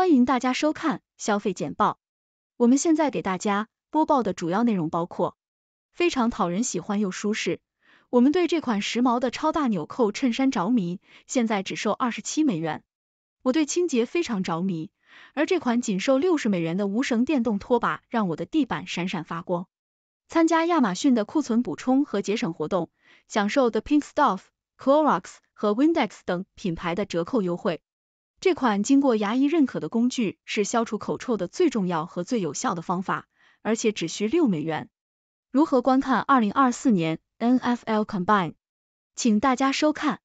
欢迎大家收看消费简报。我们现在给大家播报的主要内容包括：非常讨人喜欢又舒适，我们对这款时髦的超大纽扣衬衫着迷，现在只售二十七美元。我对清洁非常着迷，而这款仅售六十美元的无绳电动拖把让我的地板闪闪发光。参加亚马逊的库存补充和节省活动，享受 The Pink Stuff、Clorox 和 Windex 等品牌的折扣优惠。这款经过牙医认可的工具是消除口臭的最重要和最有效的方法，而且只需六美元。如何观看二零二四年 NFL Combine？请大家收看。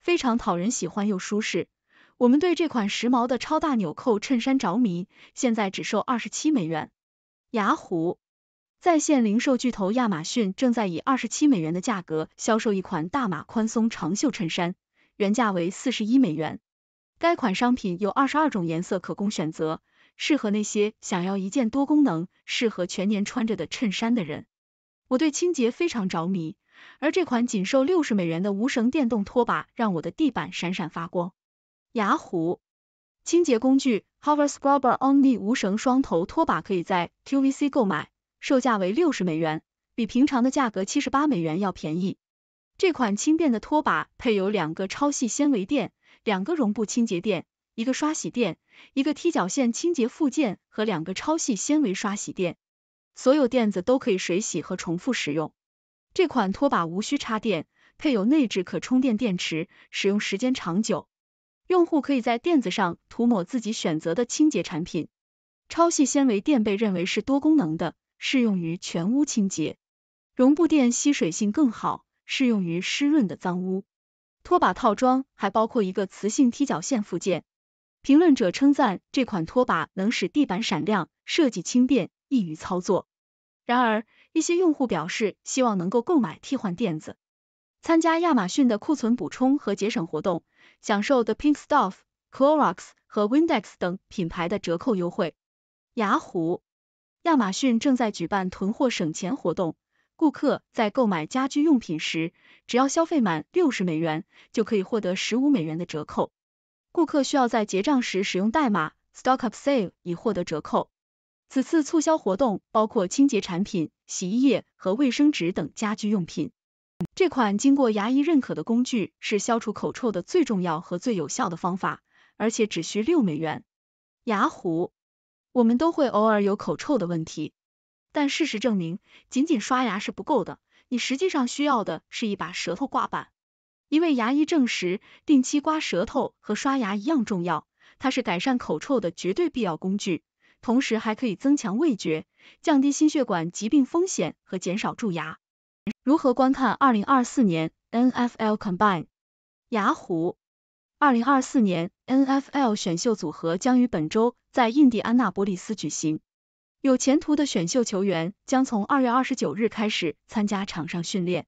非常讨人喜欢又舒适，我们对这款时髦的超大纽扣衬衫着迷，现在只售二十七美元。雅虎在线零售巨头亚马逊正在以二十七美元的价格销售一款大码宽松长袖衬衫，原价为四十一美元。该款商品有二十二种颜色可供选择，适合那些想要一件多功能、适合全年穿着的衬衫的人。我对清洁非常着迷，而这款仅售六十美元的无绳电动拖把让我的地板闪闪发光。雅虎清洁工具 Hover Scrubber Omni 无绳双头拖把可以在 QVC 购买，售价为六十美元，比平常的价格七十八美元要便宜。这款轻便的拖把配有两个超细纤维垫。两个绒布清洁垫，一个刷洗垫，一个踢脚线清洁附件和两个超细纤维刷洗垫，所有垫子都可以水洗和重复使用。这款拖把无需插电，配有内置可充电电池，使用时间长久。用户可以在垫子上涂抹自己选择的清洁产品。超细纤维垫被认为是多功能的，适用于全屋清洁。绒布垫吸水性更好，适用于湿润的脏污。拖把套装还包括一个磁性踢脚线附件。评论者称赞这款拖把能使地板闪亮，设计轻便，易于操作。然而，一些用户表示希望能够购买替换垫子。参加亚马逊的库存补充和节省活动，享受 The Pink Stuff、Clorox 和 Windex 等品牌的折扣优惠。雅虎，亚马逊正在举办囤货省钱活动。顾客在购买家居用品时，只要消费满六十美元，就可以获得十五美元的折扣。顾客需要在结账时使用代码 stock up s a l e 以获得折扣。此次促销活动包括清洁产品、洗衣液和卫生纸等家居用品。这款经过牙医认可的工具是消除口臭的最重要和最有效的方法，而且只需六美元。雅虎，我们都会偶尔有口臭的问题。但事实证明，仅仅刷牙是不够的。你实际上需要的是一把舌头挂板。一位牙医证实，定期刮舌头和刷牙一样重要，它是改善口臭的绝对必要工具，同时还可以增强味觉，降低心血管疾病风险和减少蛀牙。如何观看二零二四年 NFL Combine？雅虎，二零二四年 NFL 选秀组合将于本周在印第安纳波利斯举行。有前途的选秀球员将从二月二十九日开始参加场上训练，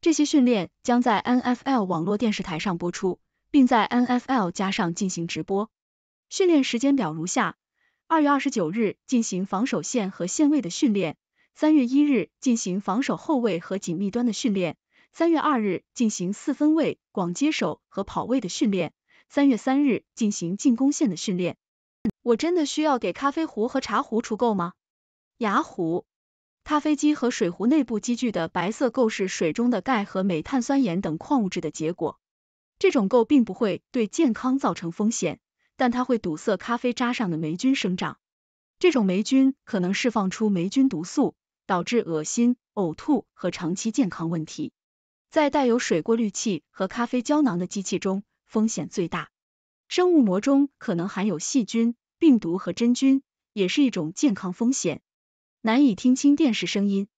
这些训练将在 NFL 网络电视台上播出，并在 NFL 加上进行直播。训练时间表如下：二月二十九日进行防守线和线位的训练；三月一日进行防守后卫和紧密端的训练；三月二日进行四分位、广接手和跑位的训练；三月三日进行进攻线的训练。我真的需要给咖啡壶和茶壶除垢吗？雅虎，咖啡机和水壶内部积聚的白色垢是水中的钙和镁碳酸盐等矿物质的结果。这种垢并不会对健康造成风险，但它会堵塞咖啡渣上的霉菌生长。这种霉菌可能释放出霉菌毒素，导致恶心、呕吐和长期健康问题。在带有水过滤器和咖啡胶囊的机器中，风险最大。生物膜中可能含有细菌。病毒和真菌也是一种健康风险，难以听清电视声音。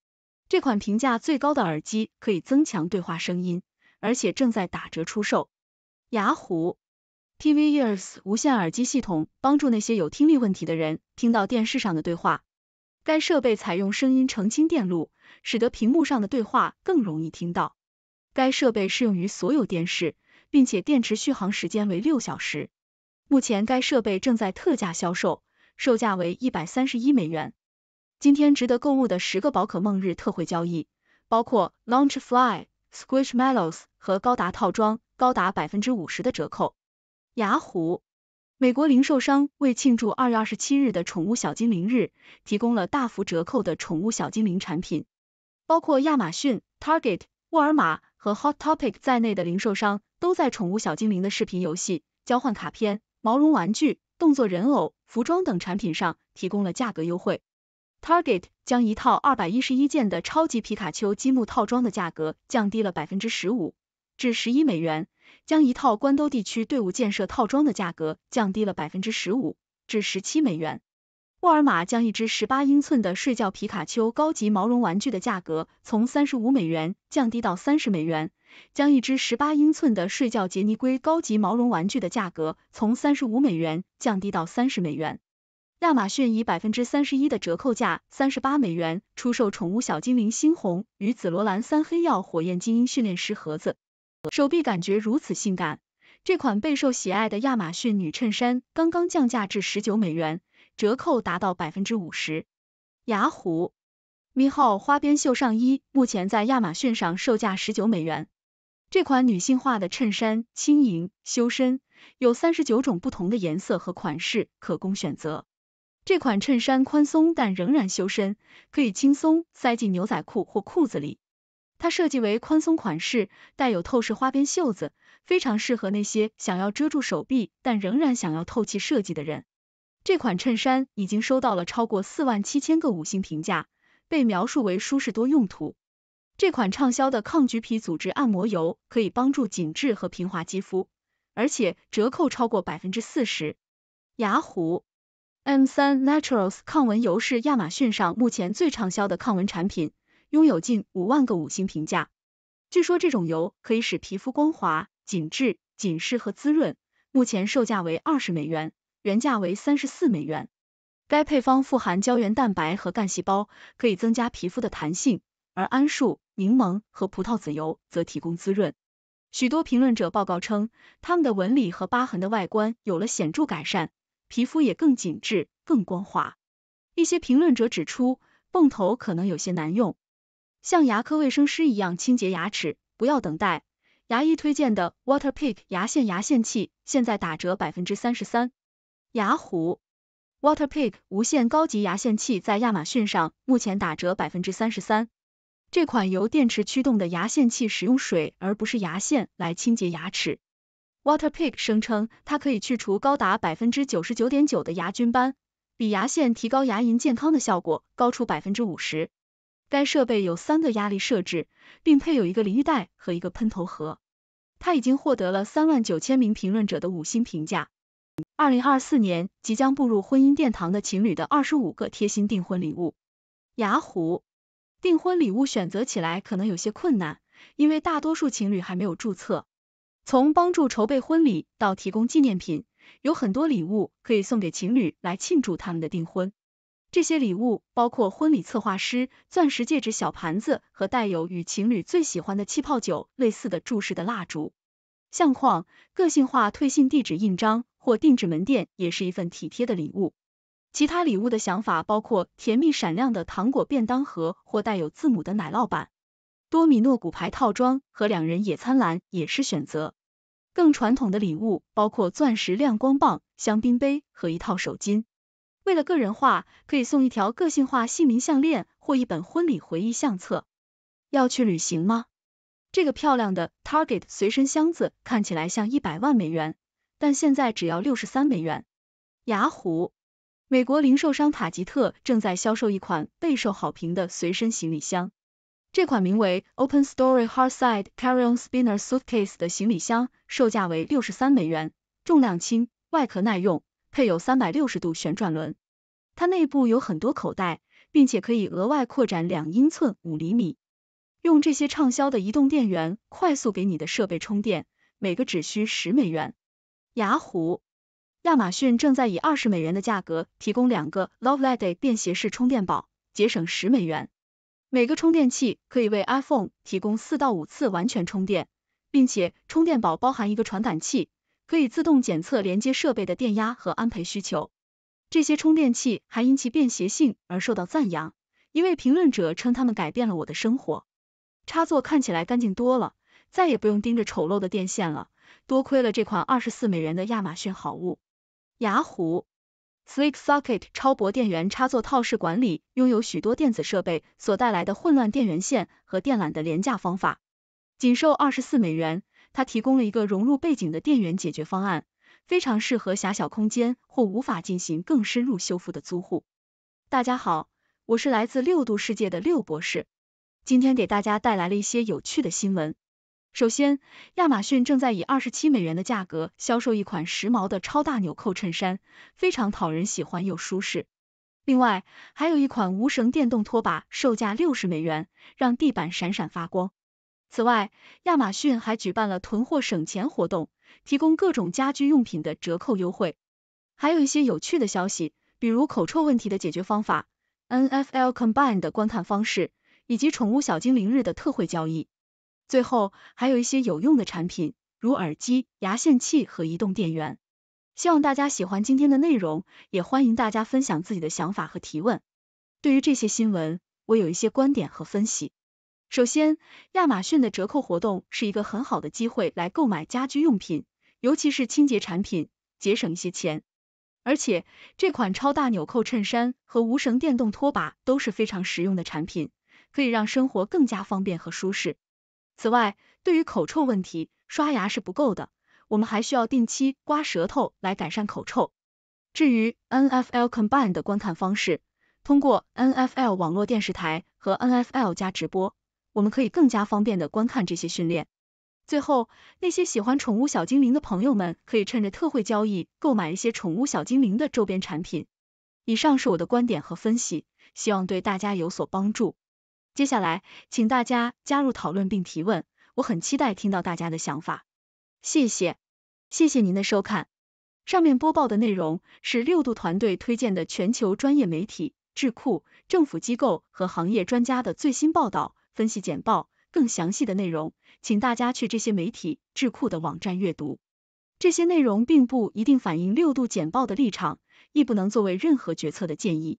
这款评价最高的耳机可以增强对话声音，而且正在打折出售。雅虎 TVears 无线耳机系统帮助那些有听力问题的人听到电视上的对话。该设备采用声音澄清电路，使得屏幕上的对话更容易听到。该设备适用于所有电视，并且电池续航时间为六小时。目前该设备正在特价销售，售价为一百三十一美元。今天值得购物的十个宝可梦日特惠交易，包括 Launch Fly、Squish Melos 和高达套装，高达百分之五十的折扣。雅虎，美国零售商为庆祝二月二十七日的宠物小精灵日，提供了大幅折扣的宠物小精灵产品，包括亚马逊、Target、沃尔玛和 Hot Topic 在内的零售商都在宠物小精灵的视频游戏、交换卡片。毛绒玩具、动作人偶、服装等产品上提供了价格优惠。Target 将一套二百一十一件的超级皮卡丘积木套装的价格降低了百分之十五，至十一美元；将一套关东地区队伍建设套装的价格降低了百分之十五，至十七美元。沃尔玛将一只十八英寸的睡觉皮卡丘高级毛绒玩具的价格从三十五美元降低到三十美元，将一只十八英寸的睡觉杰尼龟高级毛绒玩具的价格从三十五美元降低到三十美元。亚马逊以百分之三十一的折扣价三十八美元出售宠物小精灵猩红与紫罗兰三黑曜火焰精英训练师盒子。手臂感觉如此性感，这款备受喜爱的亚马逊女衬衫刚刚降价至十九美元。折扣达到百分之五十。雅虎，咪号花边袖上衣目前在亚马逊上售价十九美元。这款女性化的衬衫轻盈、修身，有三十九种不同的颜色和款式可供选择。这款衬衫宽松但仍然修身，可以轻松塞进牛仔裤或裤子里。它设计为宽松款式，带有透视花边袖子，非常适合那些想要遮住手臂但仍然想要透气设计的人。这款衬衫已经收到了超过四万七千个五星评价，被描述为舒适多用途。这款畅销的抗橘皮组织按摩油可以帮助紧致和平滑肌肤，而且折扣超过百分之四十。雅虎 M3 Naturals 抗纹油是亚马逊上目前最畅销的抗纹产品，拥有近五万个五星评价。据说这种油可以使皮肤光滑、紧致、紧实和滋润，目前售价为二十美元。原价为三十四美元，该配方富含胶原蛋白和干细胞，可以增加皮肤的弹性，而桉树、柠檬和葡萄籽油则提供滋润。许多评论者报告称，他们的纹理和疤痕的外观有了显著改善，皮肤也更紧致、更光滑。一些评论者指出，泵头可能有些难用，像牙科卫生师一样清洁牙齿。不要等待牙医推荐的 Waterpick 牙线牙线器，现在打折百分之三十三。雅虎 Waterpik 无线高级牙线器在亚马逊上目前打折百分之三十三。这款由电池驱动的牙线器使用水而不是牙线来清洁牙齿。Waterpik 声称它可以去除高达百分之九十九点九的牙菌斑，比牙线提高牙龈健康的效果高出百分之五十。该设备有三个压力设置，并配有一个淋浴袋和一个喷头盒。它已经获得了三万九千名评论者的五星评价。二零二四年即将步入婚姻殿堂的情侣的二十五个贴心订婚礼物。雅虎订婚礼物选择起来可能有些困难，因为大多数情侣还没有注册。从帮助筹备婚礼到提供纪念品，有很多礼物可以送给情侣来庆祝他们的订婚。这些礼物包括婚礼策划师、钻石戒指、小盘子和带有与情侣最喜欢的气泡酒类似的注释的蜡烛、相框、个性化退信地址印章。或定制门店也是一份体贴的礼物。其他礼物的想法包括甜蜜闪亮的糖果便当盒或带有字母的奶酪板、多米诺骨牌套装和两人野餐篮也是选择。更传统的礼物包括钻石亮光棒、香槟杯和一套手巾。为了个人化，可以送一条个性化姓名项链或一本婚礼回忆相册。要去旅行吗？这个漂亮的 Target 随身箱子看起来像一百万美元。但现在只要六十三美元。雅虎，美国零售商塔吉特正在销售一款备受好评的随身行李箱。这款名为 Open Story Hardside Carry On Spinner Suitcase 的行李箱，售价为六十三美元，重量轻，外壳耐用，配有三百六十度旋转轮。它内部有很多口袋，并且可以额外扩展两英寸五厘米。用这些畅销的移动电源快速给你的设备充电，每个只需十美元。雅虎、亚马逊正在以二十美元的价格提供两个 LoveLight 便携式充电宝，节省十美元。每个充电器可以为 iPhone 提供四到五次完全充电，并且充电宝包含一个传感器，可以自动检测连接设备的电压和安培需求。这些充电器还因其便携性而受到赞扬，一位评论者称他们改变了我的生活。插座看起来干净多了，再也不用盯着丑陋的电线了。多亏了这款二十四美元的亚马逊好物，雅虎 s l e e k Socket 超薄电源插座套式管理，拥有许多电子设备所带来的混乱电源线和电缆的廉价方法。仅售二十四美元，它提供了一个融入背景的电源解决方案，非常适合狭小空间或无法进行更深入修复的租户。大家好，我是来自六度世界的六博士，今天给大家带来了一些有趣的新闻。首先，亚马逊正在以二十七美元的价格销售一款时髦的超大纽扣衬衫，非常讨人喜欢又舒适。另外，还有一款无绳电动拖把，售价六十美元，让地板闪闪发光。此外，亚马逊还举办了囤货省钱活动，提供各种家居用品的折扣优惠。还有一些有趣的消息，比如口臭问题的解决方法、NFL Combine 的观看方式，以及宠物小精灵日的特惠交易。最后还有一些有用的产品，如耳机、牙线器和移动电源。希望大家喜欢今天的内容，也欢迎大家分享自己的想法和提问。对于这些新闻，我有一些观点和分析。首先，亚马逊的折扣活动是一个很好的机会来购买家居用品，尤其是清洁产品，节省一些钱。而且，这款超大纽扣衬衫和无绳电动拖把都是非常实用的产品，可以让生活更加方便和舒适。此外，对于口臭问题，刷牙是不够的，我们还需要定期刮舌头来改善口臭。至于 NFL Combine 的观看方式，通过 NFL 网络电视台和 NFL 加直播，我们可以更加方便的观看这些训练。最后，那些喜欢宠物小精灵的朋友们，可以趁着特惠交易购买一些宠物小精灵的周边产品。以上是我的观点和分析，希望对大家有所帮助。接下来，请大家加入讨论并提问，我很期待听到大家的想法。谢谢，谢谢您的收看。上面播报的内容是六度团队推荐的全球专业媒体、智库、政府机构和行业专家的最新报道、分析简报。更详细的内容，请大家去这些媒体、智库的网站阅读。这些内容并不一定反映六度简报的立场，亦不能作为任何决策的建议。